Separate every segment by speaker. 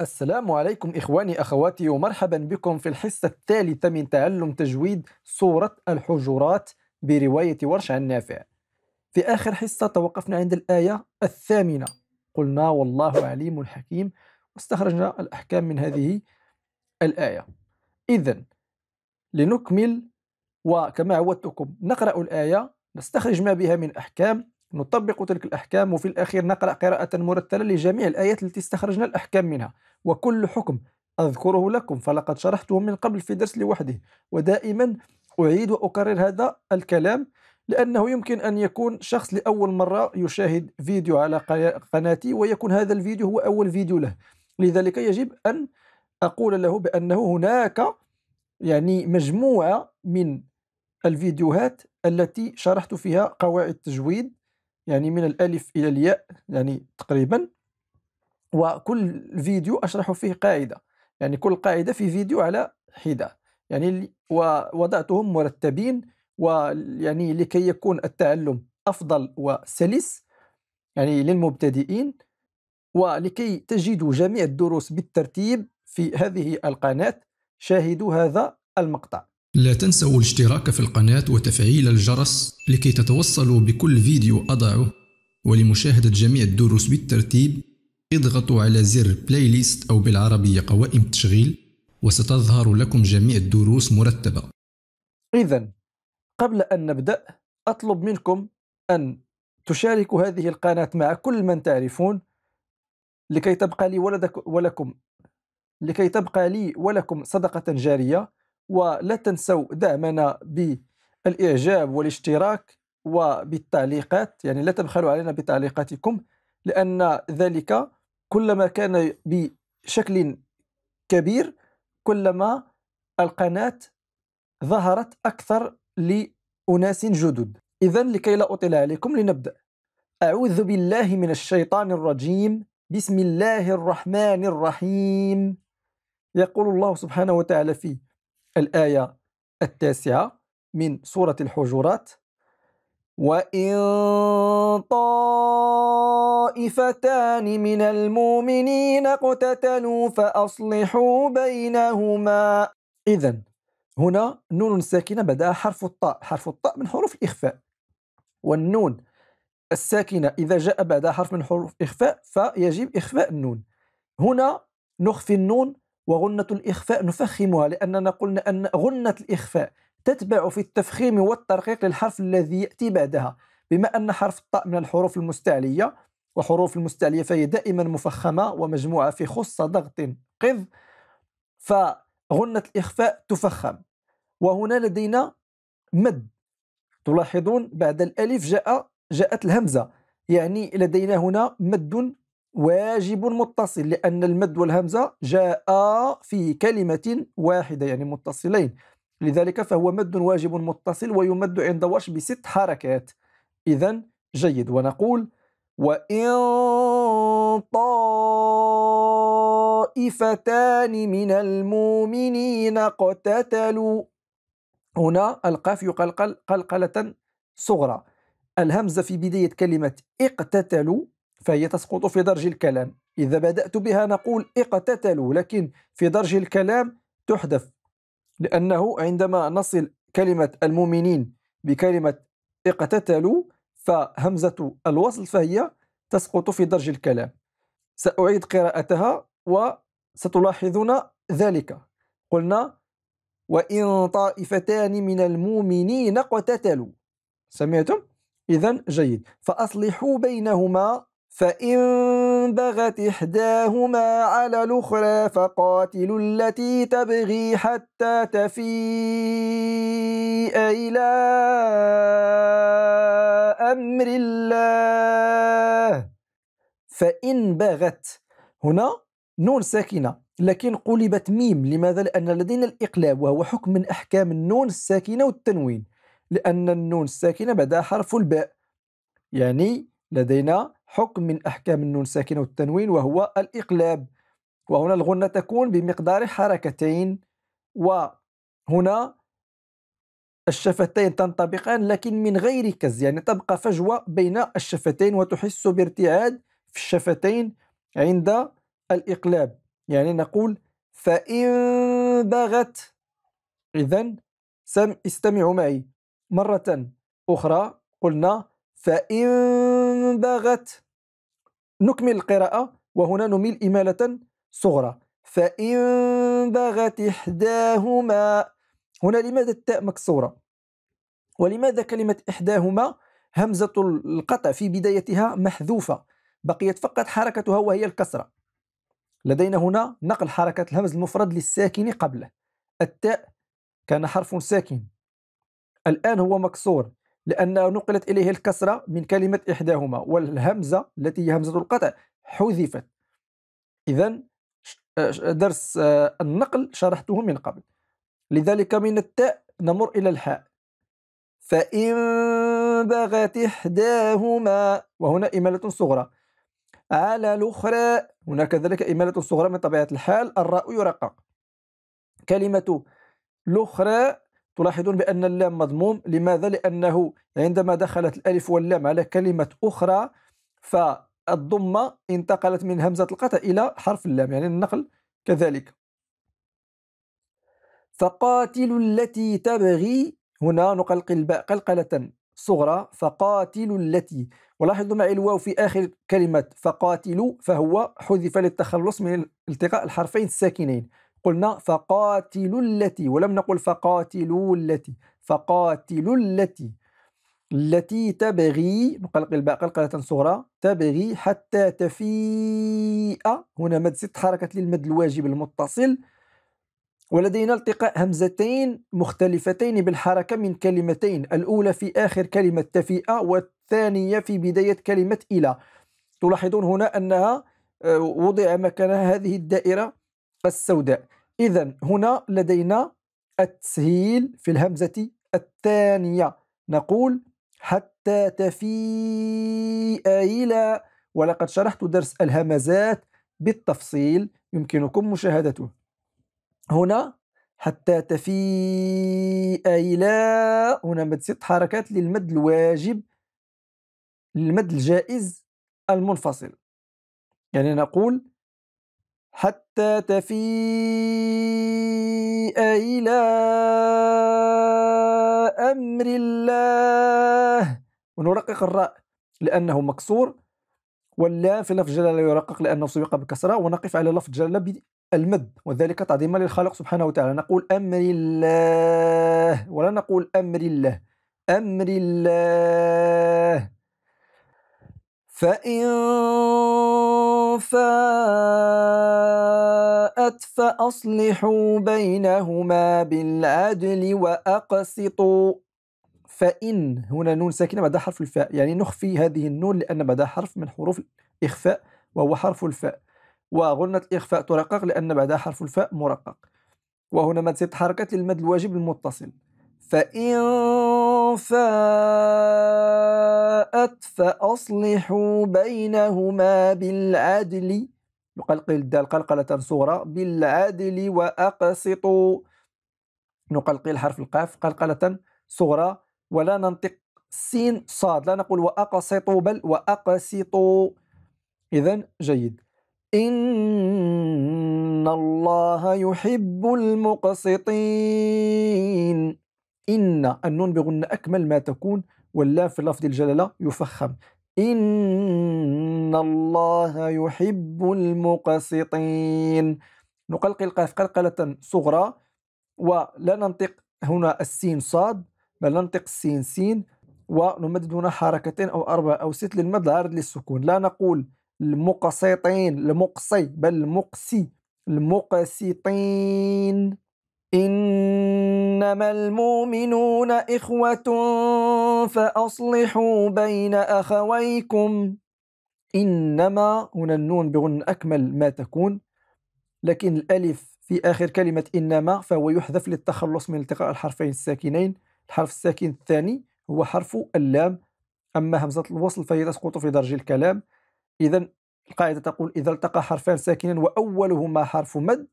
Speaker 1: السلام عليكم إخواني أخواتي ومرحبا بكم في الحصة الثالثة من تعلم تجويد صورة الحجرات برواية ورش عن نافع في آخر حصة توقفنا عند الآية الثامنة قلنا والله عليم حكيم واستخرجنا الأحكام من هذه الآية إذا لنكمل وكما عودتكم نقرأ الآية نستخرج ما بها من أحكام نطبق تلك الأحكام وفي الأخير نقرأ قراءة مرتلة لجميع الآيات التي استخرجنا الأحكام منها وكل حكم أذكره لكم فلقد شرحته من قبل في درس لوحده ودائما أعيد وأكرر هذا الكلام لأنه يمكن أن يكون شخص لأول مرة يشاهد فيديو على قناتي ويكون هذا الفيديو هو أول فيديو له لذلك يجب أن أقول له بأنه هناك يعني مجموعة من الفيديوهات التي شرحت فيها قواعد التجويد يعني من الألف إلى الياء يعني تقريبا وكل فيديو أشرح فيه قاعدة يعني كل قاعدة في فيديو على حدة يعني ووضعتهم مرتبين ويعني لكي يكون التعلم أفضل وسلس يعني للمبتدئين ولكي تجدوا جميع الدروس بالترتيب في هذه القناة شاهدوا هذا المقطع لا تنسوا الاشتراك في القناة وتفعيل الجرس لكي تتوصلوا بكل فيديو أضعه ولمشاهدة جميع الدروس بالترتيب اضغطوا على زر بلاي ليست أو بالعربية قوائم التشغيل وستظهر لكم جميع الدروس مرتبة إذا قبل أن نبدأ أطلب منكم أن تشاركوا هذه القناة مع كل من تعرفون لكي تبقى لي ولدك ولكم لكي تبقى لي ولكم صدقة جارية ولا تنسوا دعمنا بالإعجاب والاشتراك وبالتعليقات يعني لا تبخلوا علينا بتعليقاتكم لأن ذلك كلما كان بشكل كبير كلما القناة ظهرت أكثر لأناس جدد إذا لكي لا أطيل عليكم لنبدأ أعوذ بالله من الشيطان الرجيم بسم الله الرحمن الرحيم يقول الله سبحانه وتعالى في الآية التاسعة من سورة الحجرات وإن طائفتان من المؤمنين اقتتلوا فأصلحوا بينهما إذا هنا نون ساكنة بدأ حرف الطاء حرف الطاء من حروف الإخفاء والنون الساكنة إذا جاء بعد حرف من حروف إخفاء فيجب إخفاء النون هنا نخفي النون وغنة الإخفاء نفخمها لأننا قلنا أن غنة الإخفاء تتبع في التفخيم والترقيق للحرف الذي يأتي بعدها بما أن حرف الطاء من الحروف المستعلية وحروف المستعلية فهي دائما مفخمة ومجموعة في خص ضغط قذ فغنة الإخفاء تفخم وهنا لدينا مد تلاحظون بعد الألف جاء جاءت الهمزة يعني لدينا هنا مد واجب متصل لأن المد والهمزة جاء في كلمة واحدة يعني متصلين لذلك فهو مد واجب متصل ويمد عند ورش بست حركات إذا جيد ونقول وإن طائفتان من المؤمنين اقتتلوا هنا القاف يقلقل قلقلة صغرى الهمزة في بداية كلمة اقتتلوا فهي تسقط في درج الكلام إذا بدأت بها نقول اقتتلوا لكن في درج الكلام تحذف لأنه عندما نصل كلمة المؤمنين بكلمة اقتتلوا فهمزة الوصل فهي تسقط في درج الكلام سأعيد قراءتها وستلاحظون ذلك قلنا وإن طائفتان من المؤمنين اقتتلوا سمعتم؟ إذا جيد فأصلحوا بينهما فإن بغت إحداهما على الأخرى فقاتلوا التي تبغي حتى تفيء إلى أمر الله فإن بغت هنا نون ساكنة لكن قلبت ميم لماذا؟ لأن لدينا الإقلاب وهو حكم من أحكام النون الساكنة والتنوين لأن النون الساكنة بعدها حرف الباء يعني لدينا حكم من أحكام النون الساكنة والتنوين وهو الإقلاب وهنا الغنة تكون بمقدار حركتين وهنا الشفتين تنطبقان لكن من غير كز يعني تبقى فجوة بين الشفتين وتحس بارتعاد في الشفتين عند الإقلاب يعني نقول فإن بغت إذا استمعوا معي مرة أخرى قلنا فإن بغت نكمل القراءة وهنا نميل إمالة صغرى فإن بغت إحداهما هنا لماذا التاء مكسورة ولماذا كلمة إحداهما همزة القطع في بدايتها محذوفة بقيت فقط حركتها وهي الكسرة لدينا هنا نقل حركة الهمز المفرد للساكن قبله التاء كان حرف ساكن الآن هو مكسور لأن نقلت إليه الكسرة من كلمة إحداهما والهمزة التي هي همزة القطع حذفت إذا آه، درس آه، النقل شرحته من قبل لذلك من التاء نمر إلى الحاء فإن بغت إحداهما وهنا إمالة صغرى على الأخرى هنا كذلك إمالة صغرى من طبيعة الحال الراء يرقق كلمة الأخرى تلاحظون بأن اللام مضموم لماذا؟ لأنه عندما دخلت الألف واللام على كلمة أخرى فالضمة انتقلت من همزة القطع إلى حرف اللام يعني النقل كذلك فقاتل التي تبغي هنا نقلق الباء قلقلة صغرى فقاتل التي ولاحظوا معي الواو في آخر كلمة فقاتلوا فهو حذف للتخلص من التقاء الحرفين الساكنين قلنا فقاتلوا التي ولم نقل فقاتلوا التي فقاتلوا التي التي تبغي نقلق الباء قلقلة صغرى تبغي حتى تفيء هنا مد ست حركة للمد الواجب المتصل ولدينا التقاء همزتين مختلفتين بالحركة من كلمتين الأولى في آخر كلمة تفيء والثانية في بداية كلمة إلى تلاحظون هنا أنها آه، وضع مكانها هذه الدائرة السوداء إذا هنا لدينا التسهيل في الهمزة الثانية نقول حتى تفيء إلى ولقد شرحت درس الهمزات بالتفصيل يمكنكم مشاهدته هنا حتى تفيء إلى هنا مد ست حركات للمد الواجب للمد الجائز المنفصل يعني نقول حتى تفيء إلى أمر الله ونرقق الراء لأنه مكسور واللام في لفظ جلالة يرقق لأنه سبق بكسرة ونقف على لفظ جلالة بالمد وذلك تعظيما للخالق سبحانه وتعالى نقول أمر الله ولا نقول أمر الله أمر الله فإن فاءت فأصلحوا بينهما بالعدل وأقسطوا فإن هنا نون ساكنة بعد حرف الفاء يعني نخفي هذه النون لأن بعدها حرف من حروف الإخفاء وهو حرف الفاء وغنة الإخفاء ترقق لأن بعدها حرف الفاء مرقق وهنا ما تتحركت للمد الواجب المتصل فإن فاءت فأصلحوا بينهما بالعدل نقلقل الدال قلقلة صغرى بالعدل وأقسطوا نقلقل حرف القاف قلقلة صغرى ولا ننطق سين صاد لا نقول وأقسطوا بل وأقسطوا إذا جيد إن الله يحب المقسطين إن النون بغن أكمل ما تكون واللا في لفظ الجلالة يفخم إن الله يحب المقسطين نقلق القاف قلقلة صغرى ولا ننطق هنا السين صاد بل ننطق السين سين ونمدد هنا حركتين أو أربعة أو ست للمد العارض للسكون لا نقول المقسطين المقصي بل المقسي المقسطين إنما المؤمنون إخوة فأصلحوا بين أخويكم إنما هنا النون بغن أكمل ما تكون لكن الألف في آخر كلمة إنما فهو يحذف للتخلص من التقاء الحرفين الساكنين الحرف الساكن الثاني هو حرف اللام أما همزة الوصل فهي تسقط في درج الكلام إذا القاعدة تقول إذا التقى حرفان ساكنا وأولهما حرف مد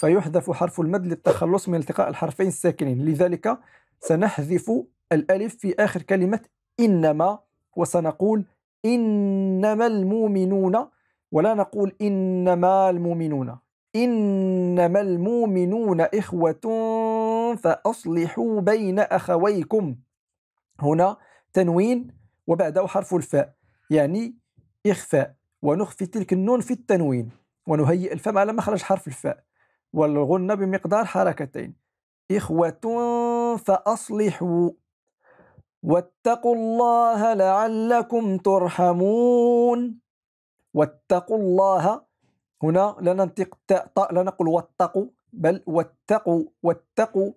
Speaker 1: فيحذف حرف المد للتخلص من التقاء الحرفين الساكنين لذلك سنحذف الألف في آخر كلمة إنما وسنقول إنما المؤمنون ولا نقول إنما المؤمنون إنما المؤمنون إخوة فأصلحوا بين أخويكم هنا تنوين وبعده حرف الفاء يعني إخفاء ونخفي تلك النون في التنوين ونهيئ الفم على مخرج حرف الفاء والغنة بمقدار حركتين إخوة فأصلحوا واتقوا الله لعلكم ترحمون واتقوا الله هنا لا ننطق لا نقول واتقوا بل واتقوا واتقوا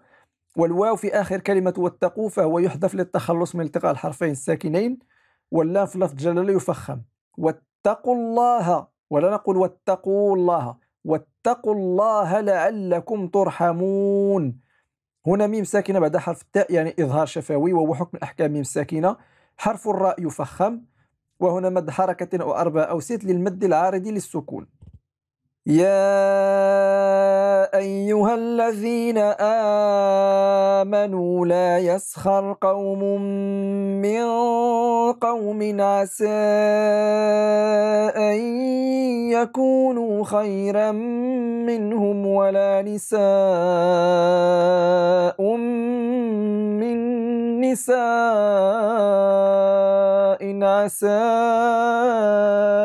Speaker 1: والواو في آخر كلمة واتقوا فهو يحذف للتخلص من التقاء الحرفين الساكنين واللام في لفظ جلالة يفخم واتقوا الله ولا نقول واتقوا الله واتقوا الله لعلكم ترحمون هنا ميم ساكنة بعد حرف التاء يعني إظهار شفوي وهو حكم الأحكام ميم ساكنة حرف الراء يفخم وهنا مد حركة وأربعة أو ست للمد العارض للسكون يا ايها الذين امنوا لا يسخر قوم من قوم عسى ان يكونوا خيرا منهم ولا نساء من نساء عسى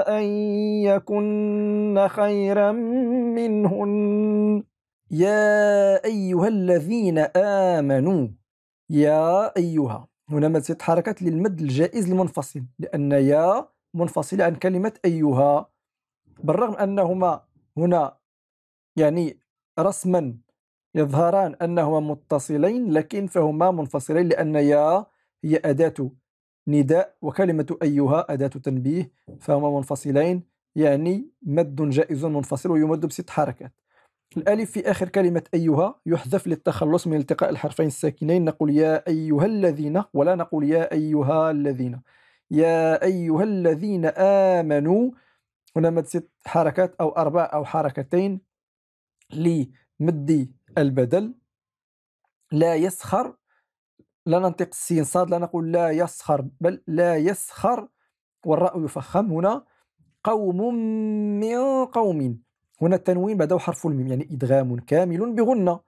Speaker 1: أن يكن خيرا منهن يا أيها الذين آمنوا يا أيها هنا ما تتحركت للمد الجائز المنفصل لأن يا منفصلة عن كلمة أيها بالرغم أنهما هنا يعني رسما يظهران أنهما متصلين لكن فهما منفصلين لأن يا هي أداة نداء وكلمة أيها أداة تنبيه فهما منفصلين يعني مد جائز منفصل ويمد بست حركات الألف في آخر كلمة أيها يحذف للتخلص من التقاء الحرفين الساكنين نقول يا أيها الذين ولا نقول يا أيها الذين يا أيها الذين آمنوا هنا مد ست حركات أو أربع أو حركتين لمد البدل لا يسخر لا ننطق السين صاد لا نقول لا يسخر بل لا يسخر والراء يفخم هنا قوم من قوم هنا التنوين بعده حرف الميم يعني إدغام كامل بغنة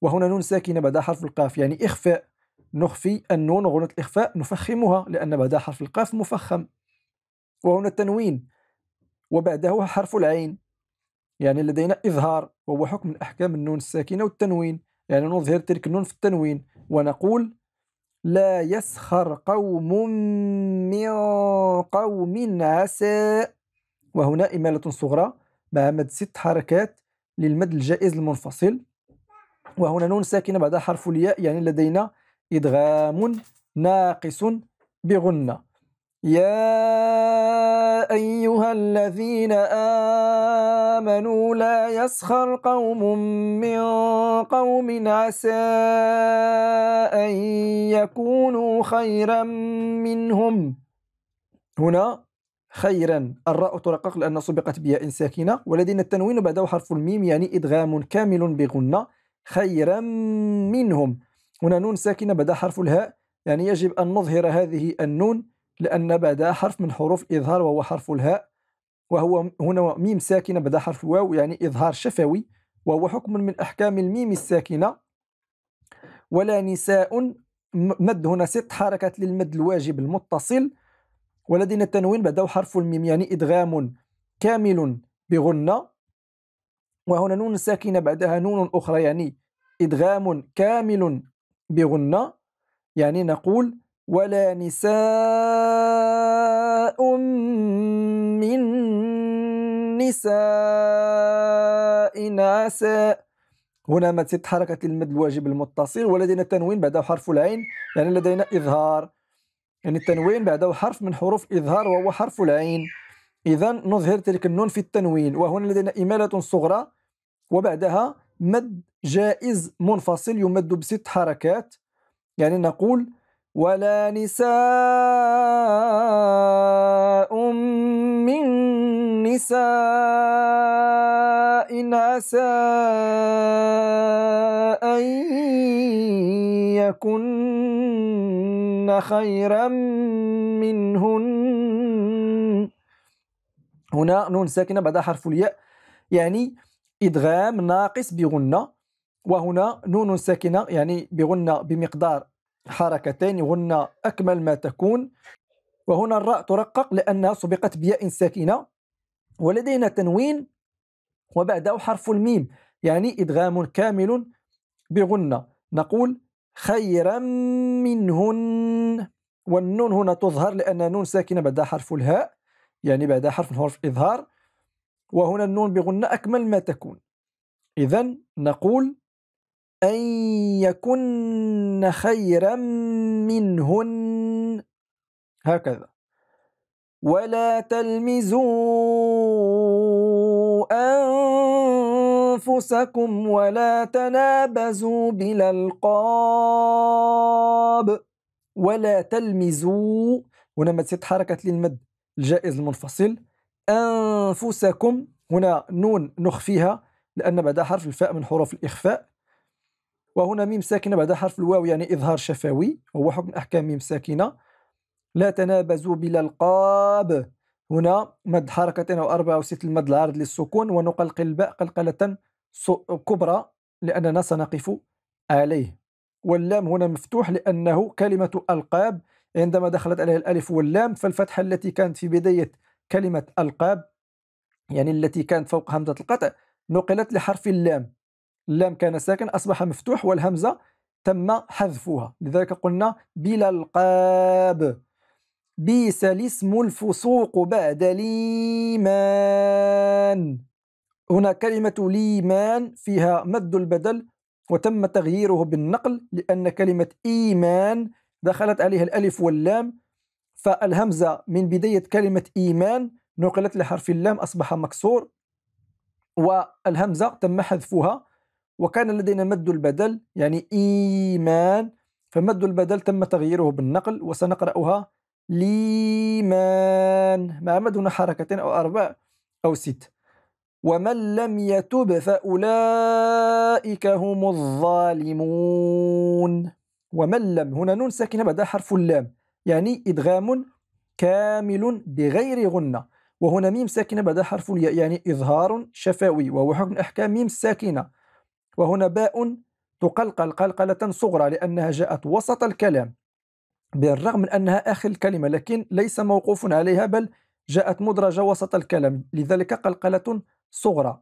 Speaker 1: وهنا نون ساكنة بعد حرف القاف يعني إخفاء نخفي النون غنة الإخفاء نفخمها لأن بعد حرف القاف مفخم وهنا التنوين وبعده حرف العين يعني لدينا إظهار وهو حكم من أحكام النون الساكنة والتنوين يعني نظهر تلك النون في التنوين ونقول لا يسخر قوم من قوم عسى وهنا إمالة صغرى مع مد ست حركات للمد الجائز المنفصل وهنا نون ساكنة بعد حرف الياء يعني لدينا إدغام ناقص بغنة يا أيها الذين آمنوا لا يسخر قوم من قوم عسى يكونوا خيرا منهم هنا خيرا الراء ترقق لأن سبقت بياء ساكنة ولدينا التنوين بعده حرف الميم يعني إدغام كامل بغنة خيرا منهم هنا نون ساكنة بعد حرف الهاء يعني يجب أن نظهر هذه النون لأن بعدها حرف من حروف إظهار وهو حرف الهاء وهو هنا ميم ساكنة بعد حرف الواو يعني إظهار شفوي وهو حكم من أحكام الميم الساكنة ولا نساء مد هنا ست حركات للمد الواجب المتصل ولدينا التنوين بعده حرف الميم يعني إدغام كامل بغنة وهنا نون ساكنة بعدها نون أخرى يعني إدغام كامل بغنة يعني نقول ولا نساء من نساء عسى هنا ما ست حركة المد الواجب المتصل ولدينا التنوين بعده حرف العين يعني لدينا إظهار يعني التنوين بعده حرف من حروف إظهار وهو حرف العين إذا نظهر تلك النون في التنوين وهنا لدينا إمالة صغرى وبعدها مد جائز منفصل يمد بست حركات يعني نقول ولا نساء من نساء إن عسى أن يكن خيرا منهن هنا نون ساكنة بعد حرف الياء يعني إدغام ناقص بغنة وهنا نون ساكنة يعني بغنة بمقدار حركتين غنة أكمل ما تكون وهنا الراء ترقق لأنها سبقت بياء ساكنة ولدينا تنوين وبعده حرف الميم يعني إدغام كامل بغنة نقول خيرا منهن والنون هنا تظهر لأن نون ساكنة بعد حرف الهاء يعني بعد حرف حرف إظهار الإظهار وهنا النون بغنة أكمل ما تكون إذا نقول أن يكن خيرا منهن هكذا ولا تلمزوا أن أنفسكم ولا تنابزوا بلا القاب ولا تلمزوا هنا ما تصير حركة للمد الجائز المنفصل أنفسكم هنا نون نخفيها لأن بعدها حرف الفاء من حروف الإخفاء وهنا ميم ساكنة بعد حرف الواو يعني إظهار شفوي هو حكم أحكام ميم ساكنة لا تنابزوا بلا القاب هنا مد حركتين أو أربعة أو ست المد العارض للسكون ونقلقل الباء قلقلة كبرى لأننا سنقف عليه واللام هنا مفتوح لأنه كلمة ألقاب عندما دخلت عليه الألف واللام فالفتحة التي كانت في بداية كلمة ألقاب يعني التي كانت فوق همزة القطع نقلت لحرف اللام اللام كان ساكن أصبح مفتوح والهمزة تم حذفها لذلك قلنا بلا القاب بيس الاسم الفسوق بعد الإيمان هنا كلمة ليمان فيها مد البدل وتم تغييره بالنقل لأن كلمة إيمان دخلت عليها الألف واللام فالهمزة من بداية كلمة إيمان نقلت لحرف اللام أصبح مكسور والهمزة تم حذفها وكان لدينا مد البدل يعني إيمان فمد البدل تم تغييره بالنقل وسنقرأها ليمان مع مد هنا حركتين أو أربع أو ست ومن لم يتب فأولئك هم الظالمون ومن لم هنا نون ساكنة بعدها حرف اللام يعني إدغام كامل بغير غنة وهنا ميم ساكنة بعدها حرف الياء يعني إظهار شفوي وهو حكم أحكام ميم ساكنة وهنا باء تقلقل قلقلة صغرى لأنها جاءت وسط الكلام بالرغم من أنها آخر الكلمة لكن ليس موقوف عليها بل جاءت مدرجة وسط الكلام لذلك قلقلة صغرى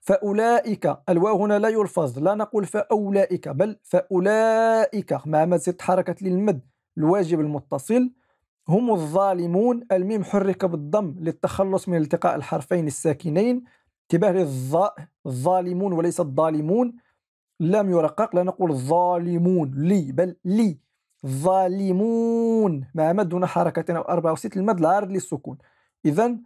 Speaker 1: فأولئك الواو هنا لا يلفظ لا نقول فأولئك بل فأولئك مع مزيد حركة للمد الواجب المتصل هم الظالمون الميم حرك بالضم للتخلص من التقاء الحرفين الساكنين انتباه للظاء الظالمون وليس الظالمون لم يرقق لا نقول ظالمون لي بل لي ظالمون مع مد دون حركتين أو أربعة أو ست المد العارض للسكون إذا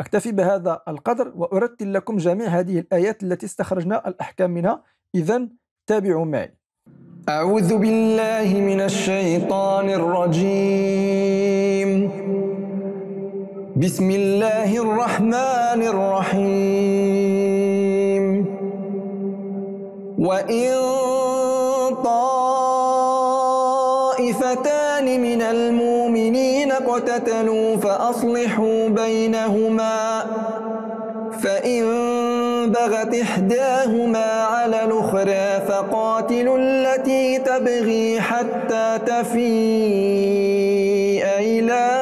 Speaker 1: أكتفي بهذا القدر وأرتل لكم جميع هذه الآيات التي استخرجنا الأحكام منها إذا تابعوا معي أعوذ بالله من الشيطان الرجيم بسم الله الرحمن الرحيم وإن طائفتان من المؤمنين اقتتلوا فأصلحوا بينهما فإن بغت إحداهما على الأخرى فقاتلوا التي تبغي حتى تفيء إلى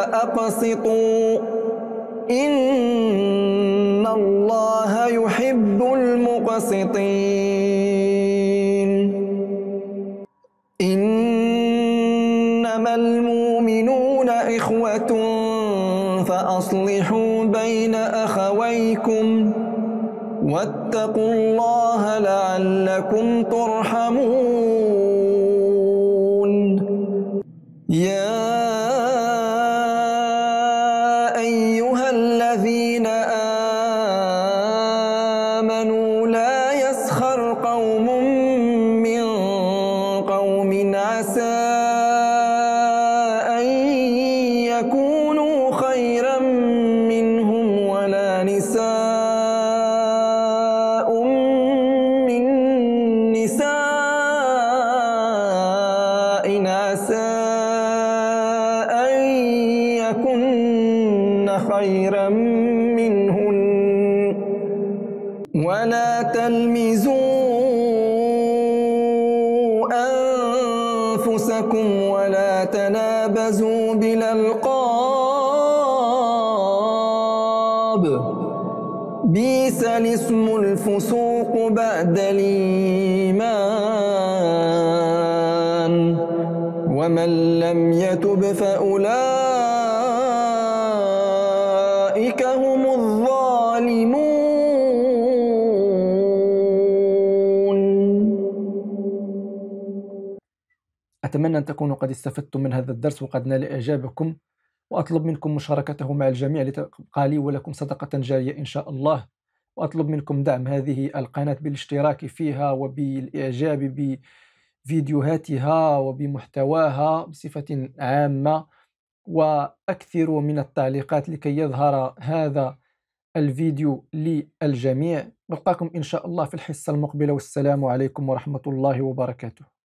Speaker 1: وأقسطوا إن الله يحب المقسطين إنما المؤمنون إخوة فأصلحوا بين أخويكم واتقوا الله لعلكم ترحمون الاسم الفسوق بعد الإيمان ومن لم يتب فأولئك هم الظالمون أتمنى أن تكونوا قد استفدتم من هذا الدرس وقد نال إعجابكم وأطلب منكم مشاركته مع الجميع لتبقى لي ولكم صدقة جارية إن شاء الله وأطلب منكم دعم هذه القناة بالاشتراك فيها وبالإعجاب بفيديوهاتها وبمحتواها بصفة عامة وأكثروا من التعليقات لكي يظهر هذا الفيديو للجميع نلقاكم إن شاء الله في الحصة المقبلة والسلام عليكم ورحمة الله وبركاته